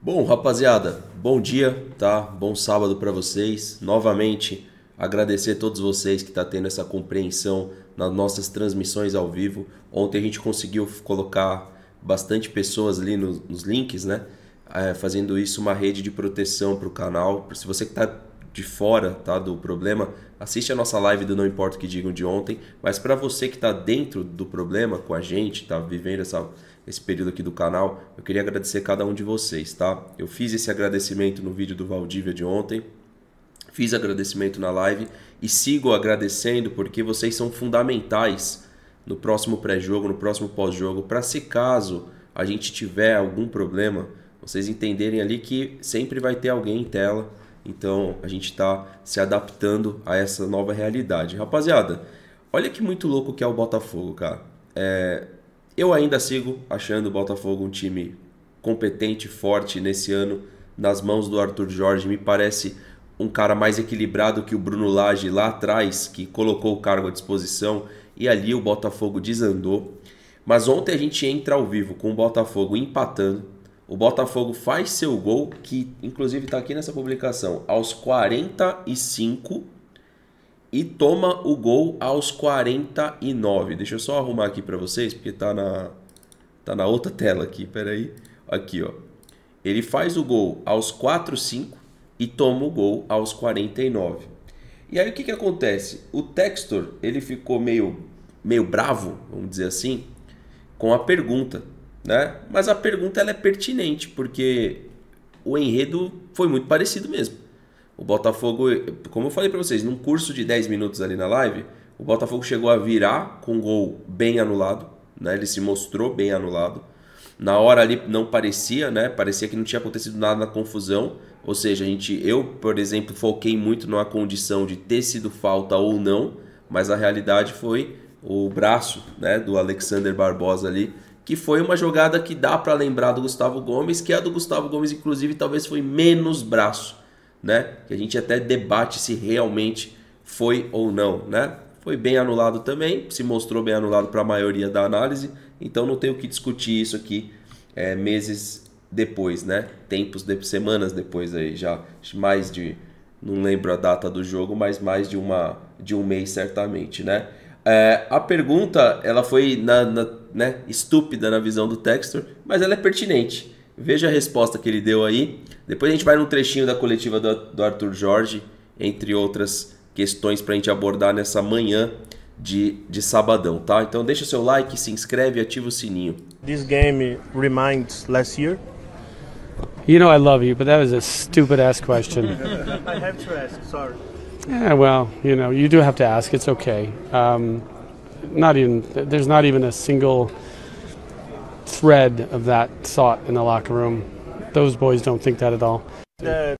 Bom, rapaziada, bom dia, tá? Bom sábado para vocês. Novamente, agradecer a todos vocês que tá tendo essa compreensão nas nossas transmissões ao vivo. Ontem a gente conseguiu colocar bastante pessoas ali nos, nos links, né? É, fazendo isso uma rede de proteção para o canal. Se você que está de fora tá, do problema, assiste a nossa live do Não Importa o que Digam de ontem. Mas para você que está dentro do problema com a gente, tá vivendo essa, esse período aqui do canal, eu queria agradecer cada um de vocês, tá? Eu fiz esse agradecimento no vídeo do Valdívia de ontem, fiz agradecimento na live e sigo agradecendo porque vocês são fundamentais no próximo pré-jogo, no próximo pós-jogo, para se caso a gente tiver algum problema, vocês entenderem ali que sempre vai ter alguém em tela. Então a gente está se adaptando a essa nova realidade. Rapaziada, olha que muito louco que é o Botafogo, cara. É, eu ainda sigo achando o Botafogo um time competente, forte nesse ano, nas mãos do Arthur Jorge. Me parece um cara mais equilibrado que o Bruno Lage lá atrás, que colocou o cargo à disposição e ali o Botafogo desandou. Mas ontem a gente entra ao vivo com o Botafogo empatando. O Botafogo faz seu gol, que inclusive está aqui nessa publicação, aos 45 e toma o gol aos 49. Deixa eu só arrumar aqui para vocês, porque tá na, tá na outra tela aqui, peraí. Aqui, ó. Ele faz o gol aos 4,5 e toma o gol aos 49. E aí o que, que acontece? O Textor, ele ficou meio, meio bravo, vamos dizer assim, com a pergunta, né? Mas a pergunta ela é pertinente, porque o enredo foi muito parecido mesmo. O Botafogo, como eu falei para vocês, num curso de 10 minutos ali na live, o Botafogo chegou a virar com um gol bem anulado, né? Ele se mostrou bem anulado. Na hora ali não parecia, né? Parecia que não tinha acontecido nada na confusão. Ou seja, a gente, eu, por exemplo, foquei muito na condição de ter sido falta ou não, mas a realidade foi o braço, né, do Alexander Barbosa ali, que foi uma jogada que dá para lembrar do Gustavo Gomes, que a do Gustavo Gomes inclusive talvez foi menos braço né? Que a gente até debate se realmente foi ou não, né? Foi bem anulado também, se mostrou bem anulado para a maioria da análise, então não tem o que discutir isso aqui é, meses depois, né? Tempos, de, semanas depois aí já, mais de, não lembro a data do jogo, mas mais de uma de um mês certamente, né? É, a pergunta, ela foi na, na, né, estúpida na visão do Textor, mas ela é pertinente. Veja a resposta que ele deu aí. Depois a gente vai num trechinho da coletiva do, do Arthur Jorge, entre outras questões para a gente abordar nessa manhã de, de sabadão, tá? Então deixa seu like, se inscreve e ativa o sininho. This game reminds last year. You know I love you, but that was a stupid ass question. I have to ask, sorry. Yeah, well, you know, you do have to ask. It's okay. Um, not even there's not even a single thread of that thought in the locker room. Those boys don't think that at all. É.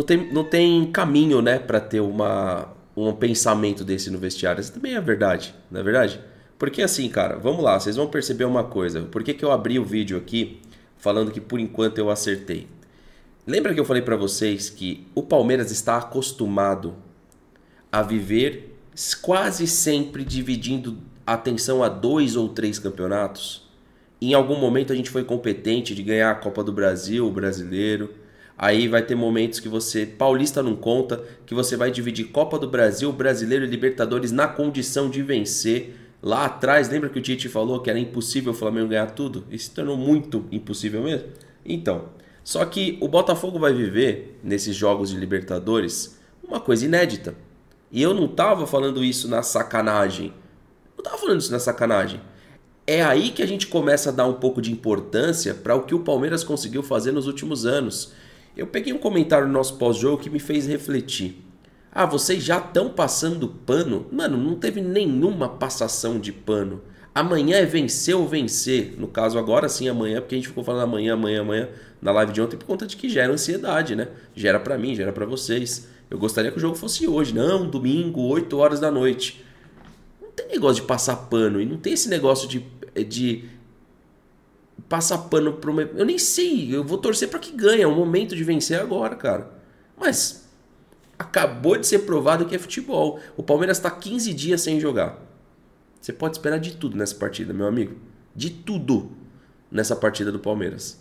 Não tem, não tem caminho, né, para ter uma, um pensamento desse no vestiário. Isso também é verdade, não é verdade? Porque assim, cara, vamos lá, vocês vão perceber uma coisa. Por que, que eu abri o vídeo aqui falando que por enquanto eu acertei? Lembra que eu falei para vocês que o Palmeiras está acostumado a viver quase sempre dividindo atenção a dois ou três campeonatos? em algum momento a gente foi competente de ganhar a Copa do Brasil, o brasileiro. Aí vai ter momentos que você, paulista não conta, que você vai dividir Copa do Brasil, Brasileiro e Libertadores na condição de vencer. Lá atrás, lembra que o Tite falou que era impossível o Flamengo ganhar tudo? Isso se tornou muito impossível mesmo. Então, só que o Botafogo vai viver, nesses jogos de Libertadores, uma coisa inédita. E eu não tava falando isso na sacanagem. Não tava falando isso na sacanagem é aí que a gente começa a dar um pouco de importância para o que o Palmeiras conseguiu fazer nos últimos anos. Eu peguei um comentário no nosso pós-jogo que me fez refletir. Ah, vocês já estão passando pano? Mano, não teve nenhuma passação de pano. Amanhã é vencer ou vencer. No caso, agora sim, amanhã, porque a gente ficou falando amanhã, amanhã, amanhã na live de ontem por conta de que gera ansiedade, né? Gera para mim, gera para vocês. Eu gostaria que o jogo fosse hoje, não domingo, 8 horas da noite. Não tem negócio de passar pano e não tem esse negócio de é de passar pano para uma. Eu nem sei, eu vou torcer para que ganhe, é o momento de vencer agora, cara. Mas acabou de ser provado que é futebol. O Palmeiras está 15 dias sem jogar. Você pode esperar de tudo nessa partida, meu amigo. De tudo nessa partida do Palmeiras.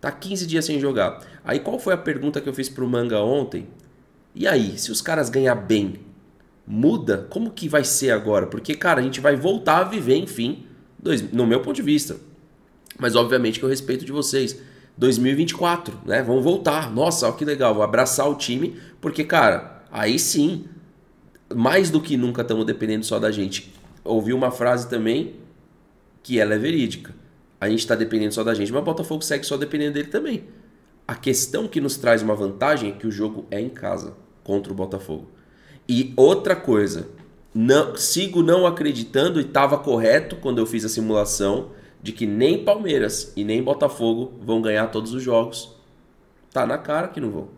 Tá 15 dias sem jogar. Aí qual foi a pergunta que eu fiz pro Manga ontem? E aí, se os caras ganhar bem, muda? Como que vai ser agora? Porque, cara, a gente vai voltar a viver, enfim, Dois, no meu ponto de vista. Mas obviamente que eu respeito de vocês. 2024, né? Vão voltar. Nossa, que legal. Vou abraçar o time, porque, cara, aí sim, mais do que nunca estamos dependendo só da gente. Ouvi uma frase também que ela é verídica. A gente está dependendo só da gente, mas o Botafogo segue só dependendo dele também. A questão que nos traz uma vantagem é que o jogo é em casa contra o Botafogo. E outra coisa, não, sigo não acreditando e estava correto quando eu fiz a simulação de que nem Palmeiras e nem Botafogo vão ganhar todos os jogos. Tá na cara que não vão.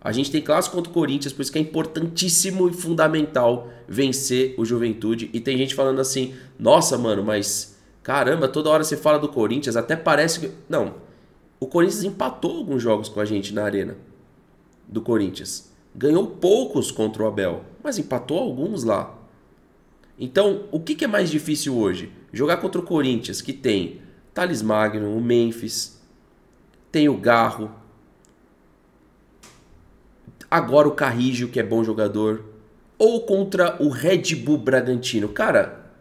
A gente tem clássico contra o Corinthians, por isso que é importantíssimo e fundamental vencer o Juventude. E tem gente falando assim: "Nossa, mano, mas caramba, toda hora você fala do Corinthians, até parece que não. O Corinthians empatou alguns jogos com a gente na arena do Corinthians. Ganhou poucos contra o Abel, mas empatou alguns lá. Então, o que, que é mais difícil hoje? Jogar contra o Corinthians, que tem Thales Magno, o Memphis, tem o Garro, agora o Carrígio, que é bom jogador, ou contra o Red Bull Bragantino. Cara,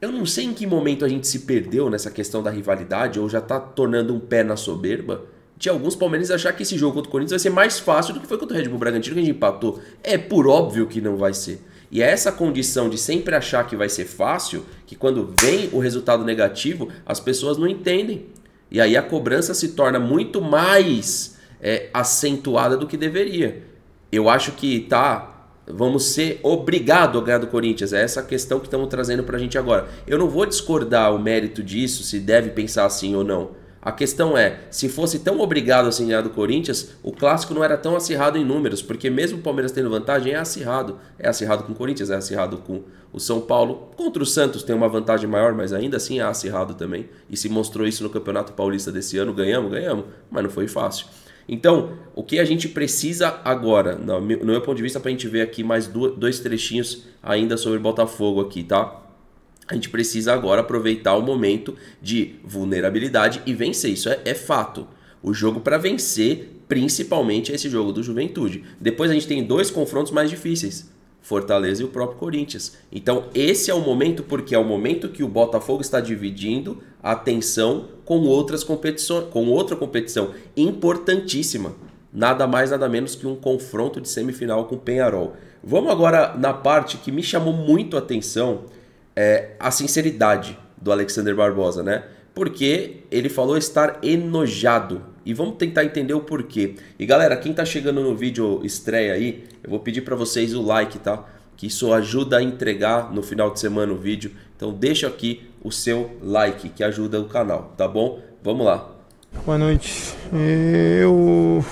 eu não sei em que momento a gente se perdeu nessa questão da rivalidade, ou já tá tornando um pé na soberba, de alguns palmeiras achar que esse jogo contra o Corinthians vai ser mais fácil do que foi contra o Red Bull Bragantino que a gente empatou. É por óbvio que não vai ser. E é essa condição de sempre achar que vai ser fácil, que quando vem o resultado negativo, as pessoas não entendem. E aí a cobrança se torna muito mais é, acentuada do que deveria. Eu acho que tá, vamos ser obrigado a ganhar do Corinthians. É essa questão que estamos trazendo para a gente agora. Eu não vou discordar o mérito disso, se deve pensar assim ou não. A questão é, se fosse tão obrigado assim ganhar do Corinthians, o clássico não era tão acirrado em números, porque mesmo o Palmeiras tendo vantagem, é acirrado. É acirrado com o Corinthians, é acirrado com o São Paulo. Contra o Santos tem uma vantagem maior, mas ainda assim é acirrado também. E se mostrou isso no Campeonato Paulista desse ano, ganhamos, ganhamos, mas não foi fácil. Então, o que a gente precisa agora, no meu ponto de vista, para a gente ver aqui mais dois trechinhos ainda sobre Botafogo aqui, tá? a gente precisa agora aproveitar o momento de vulnerabilidade e vencer. Isso é, é fato. O jogo para vencer, principalmente, é esse jogo do Juventude. Depois a gente tem dois confrontos mais difíceis. Fortaleza e o próprio Corinthians. Então, esse é o momento, porque é o momento que o Botafogo está dividindo a atenção com outras competições, com outra competição importantíssima. Nada mais, nada menos que um confronto de semifinal com o Penharol. Vamos agora na parte que me chamou muito a atenção é, a sinceridade do Alexander Barbosa, né? Porque ele falou estar enojado. E vamos tentar entender o porquê. E galera, quem tá chegando no vídeo estreia aí, eu vou pedir para vocês o like, tá? Que isso ajuda a entregar no final de semana o vídeo. Então deixa aqui o seu like, que ajuda o canal, tá bom? Vamos lá. Boa noite. Eu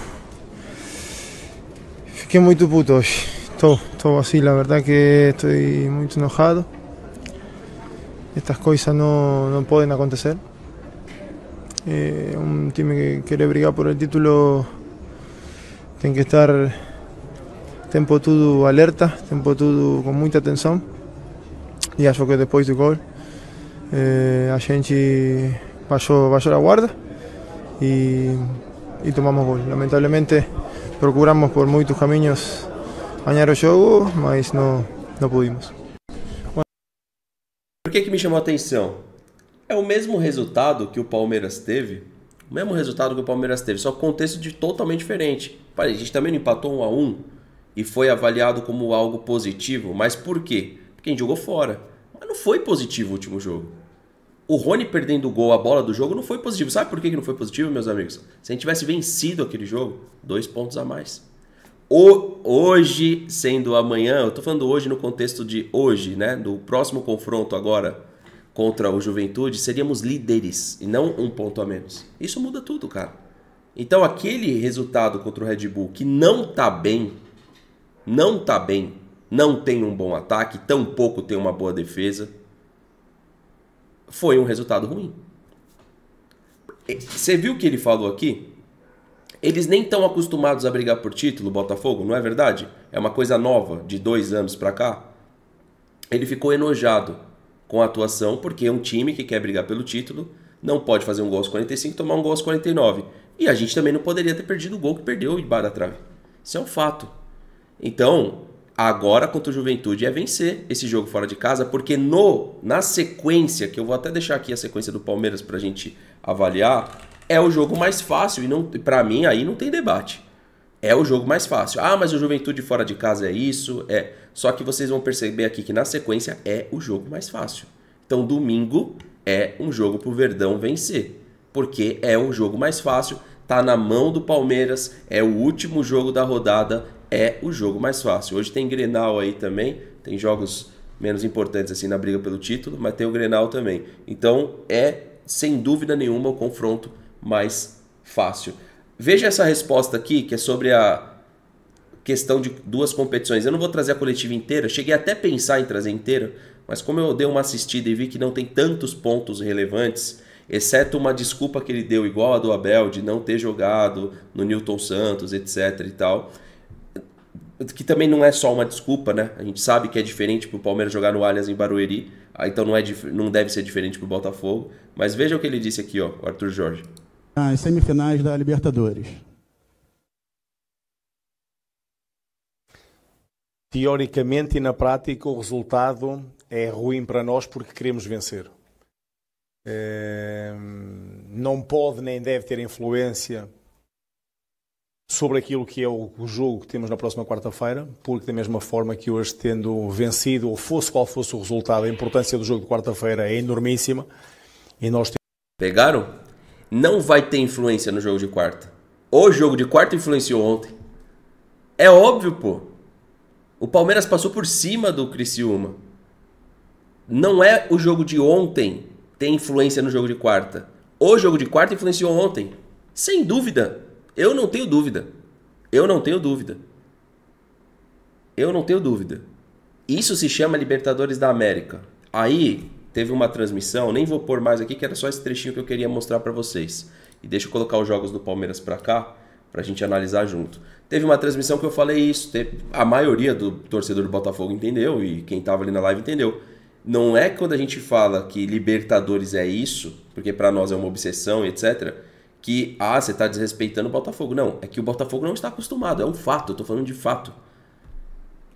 fiquei muito puto hoy. Tô, assim. A verdade é que estou muito enojado. estas cosas no, no pueden acontecer. Eh, un time que quiere brigar por el título tiene que estar tempo todo alerta, tiempo todo con mucha atención. Y yo que después del gol eh, a gente la guarda y, tomamos gol. Lamentablemente procuramos por muchos caminos bañar el juego, mas no, no pudimos. Por que, que me chamou a atenção? É o mesmo resultado que o Palmeiras teve, o mesmo resultado que o Palmeiras teve, só contexto de totalmente diferente. A gente também não empatou um a um e foi avaliado como algo positivo, mas por quê? Porque a gente jogou fora. Mas não foi positivo o último jogo. O Rony perdendo o gol, a bola do jogo, não foi positivo. Sabe por que não foi positivo, meus amigos? Se a gente tivesse vencido aquele jogo, dois pontos a mais o, hoje sendo amanhã, eu estou falando hoje no contexto de hoje, né? Do próximo confronto agora contra o Juventude, seríamos líderes e não um ponto a menos. Isso muda tudo, cara. Então aquele resultado contra o Red Bull que não tá bem, não tá bem, não tem um bom ataque, tampouco tem uma boa defesa, foi um resultado ruim. Você viu o que ele falou aqui? Eles nem estão acostumados a brigar por título, Botafogo, não é verdade? É uma coisa nova, de dois anos para cá. Ele ficou enojado com a atuação, porque um time que quer brigar pelo título não pode fazer um gol aos 45 e tomar um gol aos 49. E a gente também não poderia ter perdido o gol que perdeu embaixo da trave. Isso é um fato. Então, agora contra o Juventude é vencer esse jogo fora de casa, porque no na sequência, que eu vou até deixar aqui a sequência do Palmeiras para a gente avaliar, é o jogo mais fácil e não para mim aí não tem debate. É o jogo mais fácil. Ah, mas o Juventude fora de casa é isso, é. Só que vocês vão perceber aqui que na sequência é o jogo mais fácil. Então domingo é um jogo pro Verdão vencer, porque é o jogo mais fácil, tá na mão do Palmeiras, é o último jogo da rodada, é o jogo mais fácil. Hoje tem Grenal aí também, tem jogos menos importantes assim na briga pelo título, mas tem o Grenal também. Então é sem dúvida nenhuma o confronto mais fácil. Veja essa resposta aqui, que é sobre a questão de duas competições. Eu não vou trazer a coletiva inteira, cheguei até a pensar em trazer inteira, mas como eu dei uma assistida e vi que não tem tantos pontos relevantes, exceto uma desculpa que ele deu, igual a do Abel, de não ter jogado no Newton Santos, etc e tal, que também não é só uma desculpa, né? A gente sabe que é diferente para o Palmeiras jogar no Allianz em Barueri, ah, então não, é, não deve ser diferente para o Botafogo. Mas veja o que ele disse aqui, ó, o Arthur Jorge semifinais da Libertadores. Teoricamente e na prática, o resultado é ruim para nós porque queremos vencer. Ehm, não pode nem deve ter influência sobre aquilo que é o jogo que temos na próxima quarta-feira, porque da mesma forma que hoje tendo vencido, ou fosse qual fosse o resultado, a importância do jogo de quarta-feira é enormíssima e nós temos... Pegaram? não vai ter influência no jogo de quarta. O jogo de quarta influenciou ontem. É óbvio, pô. O Palmeiras passou por cima do Criciúma. Não é o jogo de ontem ter influência no jogo de quarta. O jogo de quarta influenciou ontem. Sem dúvida. Eu não tenho dúvida. Eu não tenho dúvida. Eu não tenho dúvida. Isso se chama Libertadores da América. Aí teve uma transmissão, nem vou pôr mais aqui, que era só esse trechinho que eu queria mostrar para vocês. E deixa eu colocar os jogos do Palmeiras para cá, para a gente analisar junto. Teve uma transmissão que eu falei isso, a maioria do torcedor do Botafogo entendeu e quem estava ali na live entendeu. Não é quando a gente fala que Libertadores é isso, porque para nós é uma obsessão etc., que ah, você está desrespeitando o Botafogo. Não, é que o Botafogo não está acostumado, é um fato, eu estou falando de fato.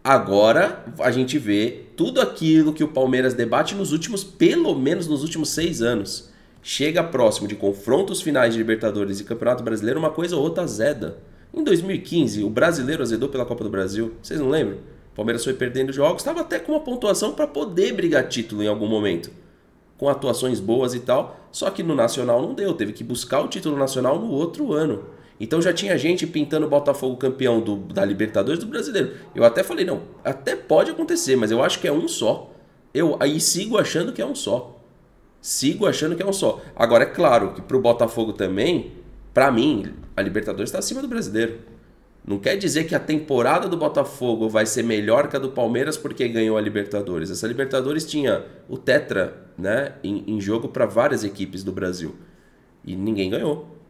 Agora a gente vê tudo aquilo que o Palmeiras debate nos últimos, pelo menos nos últimos seis anos. Chega próximo de confrontos finais de Libertadores e Campeonato Brasileiro, uma coisa ou outra azeda. Em 2015, o brasileiro azedou pela Copa do Brasil, vocês não lembram? O Palmeiras foi perdendo jogos, estava até com uma pontuação para poder brigar título em algum momento. Com atuações boas e tal, só que no Nacional não deu, teve que buscar o título nacional no outro ano. Então já tinha gente pintando o Botafogo campeão do, da Libertadores do Brasileiro. Eu até falei, não, até pode acontecer, mas eu acho que é um só. Eu aí sigo achando que é um só. Sigo achando que é um só. Agora, é claro que pro Botafogo também, para mim, a Libertadores está acima do brasileiro. Não quer dizer que a temporada do Botafogo vai ser melhor que a do Palmeiras porque ganhou a Libertadores. Essa Libertadores tinha o Tetra né, em, em jogo para várias equipes do Brasil. E ninguém ganhou.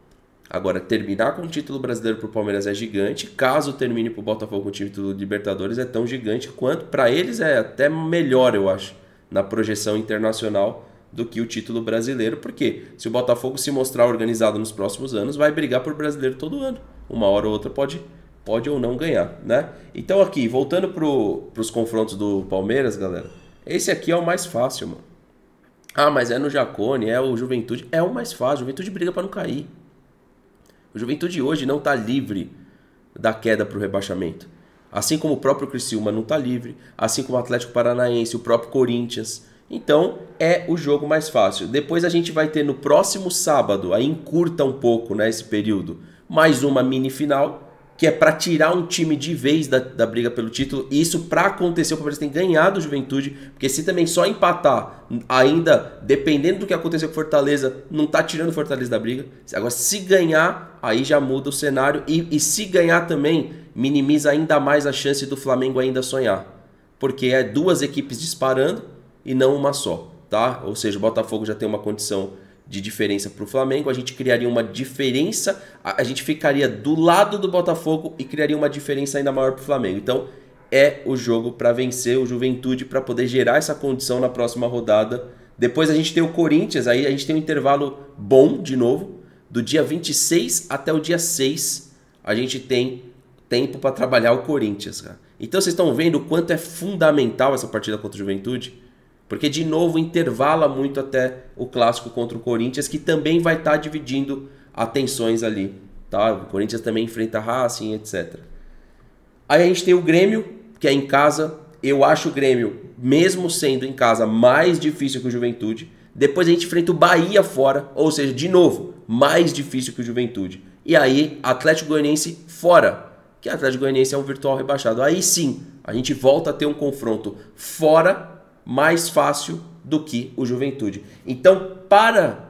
Agora, terminar com o título brasileiro para o Palmeiras é gigante. Caso termine para o Botafogo com o título de Libertadores, é tão gigante quanto. Para eles é até melhor, eu acho, na projeção internacional do que o título brasileiro. Porque se o Botafogo se mostrar organizado nos próximos anos, vai brigar por brasileiro todo ano. Uma hora ou outra pode, pode ou não ganhar, né? Então aqui, voltando para os confrontos do Palmeiras, galera. Esse aqui é o mais fácil, mano. Ah, mas é no Jacone, é o Juventude. É o mais fácil. Juventude briga para não cair. O Juventude hoje não está livre da queda para o rebaixamento. Assim como o próprio Criciúma não está livre, assim como o Atlético Paranaense, o próprio Corinthians. Então é o jogo mais fácil. Depois a gente vai ter no próximo sábado, aí encurta um pouco né, esse período, mais uma mini final que é para tirar um time de vez da, da briga pelo título. E isso para acontecer, o Palmeiras tem ganhado Juventude, porque se também só empatar, ainda dependendo do que acontecer com Fortaleza, não tá tirando Fortaleza da briga. Agora, se ganhar, aí já muda o cenário. E, e se ganhar também, minimiza ainda mais a chance do Flamengo ainda sonhar. Porque é duas equipes disparando e não uma só, tá? Ou seja, o Botafogo já tem uma condição de diferença para o Flamengo, a gente criaria uma diferença, a gente ficaria do lado do Botafogo e criaria uma diferença ainda maior para o Flamengo. Então é o jogo para vencer o Juventude para poder gerar essa condição na próxima rodada. Depois a gente tem o Corinthians, aí a gente tem um intervalo bom de novo, do dia 26 até o dia 6, a gente tem tempo para trabalhar o Corinthians, cara. Então vocês estão vendo o quanto é fundamental essa partida contra o Juventude? Porque, de novo, intervala muito até o clássico contra o Corinthians, que também vai estar tá dividindo atenções ali. Tá? O Corinthians também enfrenta a Racing, etc. Aí a gente tem o Grêmio, que é em casa. Eu acho o Grêmio, mesmo sendo em casa, mais difícil que o Juventude. Depois a gente enfrenta o Bahia fora, ou seja, de novo, mais difícil que o Juventude. E aí, Atlético Goianiense fora, que o Atlético Goianiense é um virtual rebaixado. Aí sim, a gente volta a ter um confronto fora mais fácil do que o Juventude. Então, para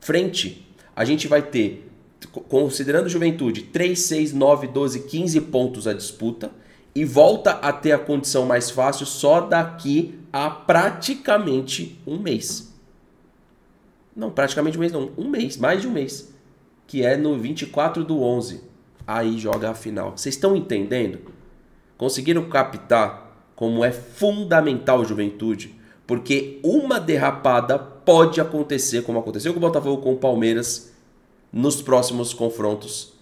frente, a gente vai ter, considerando o Juventude, 3, 6, 9, 12, 15 pontos a disputa e volta a ter a condição mais fácil só daqui a praticamente um mês. Não, praticamente um mês não, um mês, mais de um mês, que é no 24 do 11. Aí joga a final. Vocês estão entendendo? Conseguiram captar como é fundamental a juventude, porque uma derrapada pode acontecer, como aconteceu com o Botafogo com o Palmeiras, nos próximos confrontos.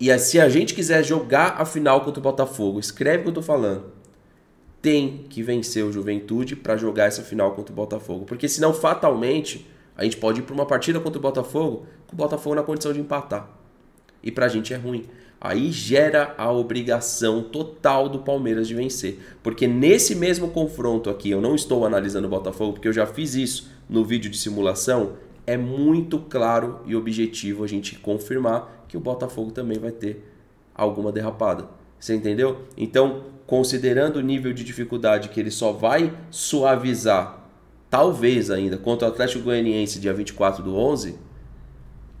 E se a gente quiser jogar a final contra o Botafogo, escreve o que eu tô falando. Tem que vencer o Juventude para jogar essa final contra o Botafogo, porque senão fatalmente a gente pode ir para uma partida contra o Botafogo com o Botafogo na condição de empatar e para a gente é ruim. Aí gera a obrigação total do Palmeiras de vencer. Porque nesse mesmo confronto aqui, eu não estou analisando o Botafogo, porque eu já fiz isso no vídeo de simulação, é muito claro e objetivo a gente confirmar que o Botafogo também vai ter alguma derrapada. Você entendeu? Então, considerando o nível de dificuldade que ele só vai suavizar, talvez ainda, contra o Atlético Goianiense dia 24 do 11,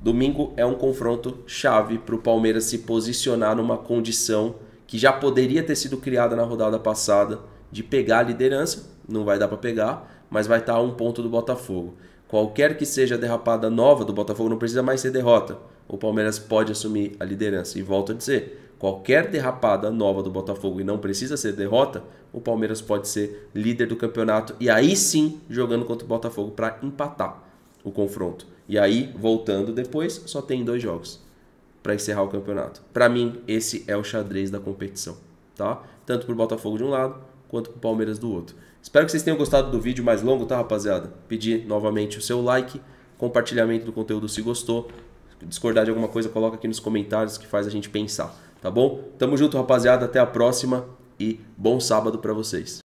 Domingo é um confronto chave para o Palmeiras se posicionar numa condição que já poderia ter sido criada na rodada passada de pegar a liderança, não vai dar para pegar, mas vai estar tá a um ponto do Botafogo. Qualquer que seja a derrapada nova do Botafogo não precisa mais ser derrota. O Palmeiras pode assumir a liderança. E volto a dizer, qualquer derrapada nova do Botafogo e não precisa ser derrota, o Palmeiras pode ser líder do campeonato e aí sim jogando contra o Botafogo para empatar o confronto. E aí, voltando depois, só tem dois jogos para encerrar o campeonato. Para mim, esse é o xadrez da competição, tá? Tanto pro Botafogo de um lado, quanto pro Palmeiras do outro. Espero que vocês tenham gostado do vídeo mais longo, tá, rapaziada? Pedir novamente o seu like, compartilhamento do conteúdo se gostou, discordar de alguma coisa, coloca aqui nos comentários que faz a gente pensar, tá bom? Tamo junto, rapaziada, até a próxima e bom sábado para vocês.